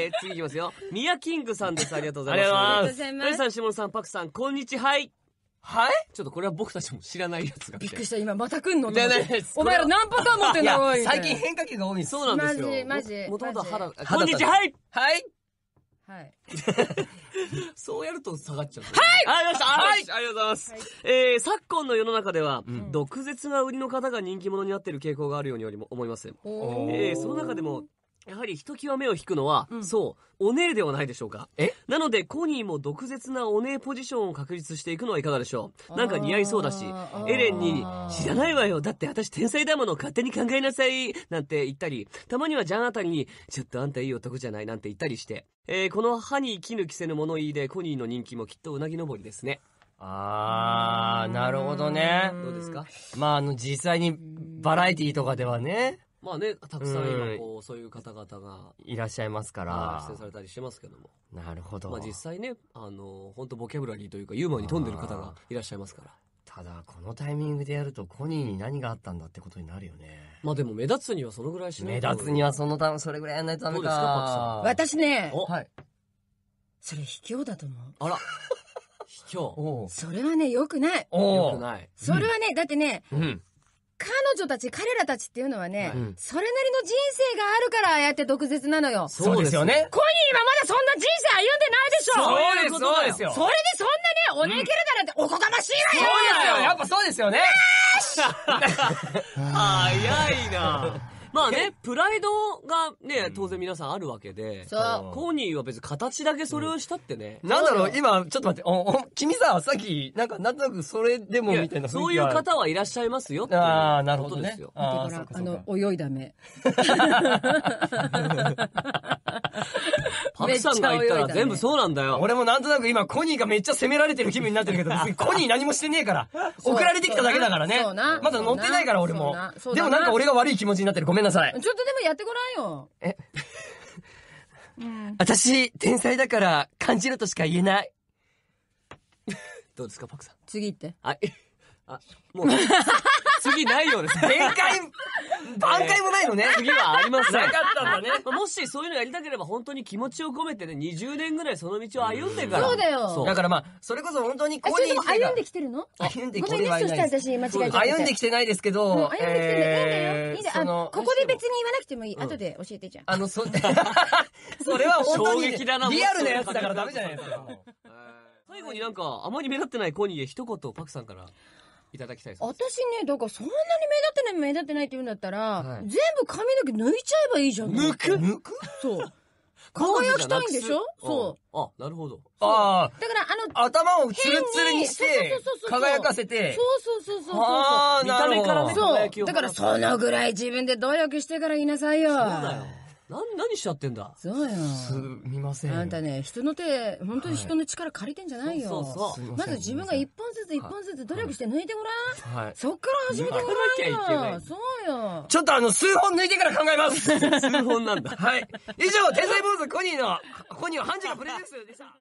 えー、次いきますよ。ミヤキングさんです。ありがとうございます。ありがとうございます。さん、下野さん、パクさん、こんにちは。はいはいちょっとこれは僕たちも知らないやつがびっくりした今また来んのお前ら何パターン持ってんの最近変化球が多いそうなんですよマジマジもともと肌こんにちははいはいはい。そうやると下がっちゃう。はいありがとうございまはい、ありがとうございます。え昨今の世の中では、毒舌が売りの方が人気者になっている傾向があるように思います。えその中でも、やはりひときわ目を引くのは、うん、そう、お姉ではないでしょうか。えなので、コニーも毒舌なお姉ポジションを確立していくのはいかがでしょう。なんか似合いそうだし、エレンに、知らないわよ。だって私天才だもの勝手に考えなさい。なんて言ったり、たまにはジャンあたりに、ちょっとあんたいい男じゃないなんて言ったりして、えー、この歯に衣着せぬ物言いでコニーの人気もきっとうなぎ登りですね。あー、なるほどね。どうですかまあ、あの、実際にバラエティーとかではね、まあね、たくさん今こう、うそういう方々が。いらっしゃいますから。出演されたりしてますけども。なるほど。まあ実際ね、あの、本当ボキャブラリーというか、ユーモアに富んでる方がいらっしゃいますから。ただ、このタイミングでやると、コニーに何があったんだってことになるよね。まあでも、目立つにはそのぐらいしない目立つにはそのため、それぐらいやんないとダメか。うですか、パクさん。私ね、はい。それ卑怯だと思う。あら。卑怯。それはね、よくない。よくない。それはね、だってね、うん、彼女たち、彼らたちっていうのはね、それなりの人生があるから、ああやって毒舌なのよ。そうですよね。コはまだそんな人生歩んでないでしょそうです、そうですよ。それでそんなね、おねけるだなんておこがましいわよ、そうですよ。やっぱそうですよね。早いな。まあね、プライドがね、当然皆さんあるわけで、さあ、コニーは別に形だけそれをしたってね。なんだろう、今、ちょっと待って、おお君さ、さっき、なんか、なんとなくそれでもみたいなそういう方はいらっしゃいますよってああ、なるほど、ね。だあの、泳いだ目。クさんが言ったら全部そうなんだよ。俺もなんとなく今、コニーがめっちゃ責められてる気分になってるけど、コニー何もしてねえから、送られてきただけだからね。まだ乗ってないから、俺も。でもなんか俺が悪い気持ちになってる。ごめんなさい。ちょっとでもやってごらんよ。え 私、天才だから、感じるとしか言えない。どうですか、パクさん。次行って。はい。あ、もう、次ないようです。限界、挽回もないのね。次はありません。なかったんだね。もしそういうのやりたければ本当に気持ちを込めてね、20年ぐらいその道を歩んでから。そうだよ。だからまあ、それこそ本当にここに来歩んできてるの歩んできてない。した私間違えち歩んできてないですけど。歩んできてない。いいんだよ。ここで別に言わなくてもいい。後で教えてじゃん。あの、そ、それは撃だな。リアルなやつだからダメじゃないですか。最後になんか、あまり目立ってないコニーへ一言、パクさんから。いただきたいです私ね、だからそんなに目立ってない、目立ってないって言うんだったら、はい全部髪の毛抜いちゃえばいいじゃん。抜く抜くそう。輝 きたいんでしょそうあ、なるほど。ああ。だから、あの、頭をツルツルにしてそうそうそうそう、輝かせて。そうそうそうそうああ見たなる目ほどからね。そう。輝きをだから、そのぐらい自分で努力してから言いなさいよ。そうだよ。何、何しちゃってんだそうよ。すみません。あんたね、人の手、本当に人の力借りてんじゃないよ。はい、そうそうまず自分が一本ずつ一本ずつ努力して抜いてごらん。はい。そっから始めてごらんよ。そうよ。ちょっとあの、数本抜いてから考えます。数本なんだ。はい。以上、天才坊主コニーの、コニーはハンジがプレゼンスでした。